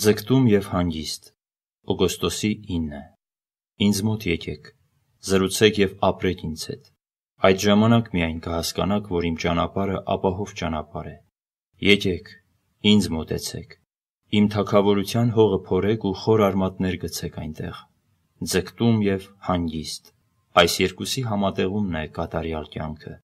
ձգտում եւ հանգիստ օգոստոսի 9 ինձ մոտ եկեք զրուցեք եւ ապրեք ինձ հետ այդ ժամանակ միայն կհասկանաք որ իմ ճանապարհը ապահով ճանապարհ է եկեք ինձ մոտեցեք իմ թակավորության հողը փորեք ու խոր արմատներ գցեք այնտեղ ձգտում եւ հանգիստ այս երկուսի համատեղումն է կատարյալ կյանքը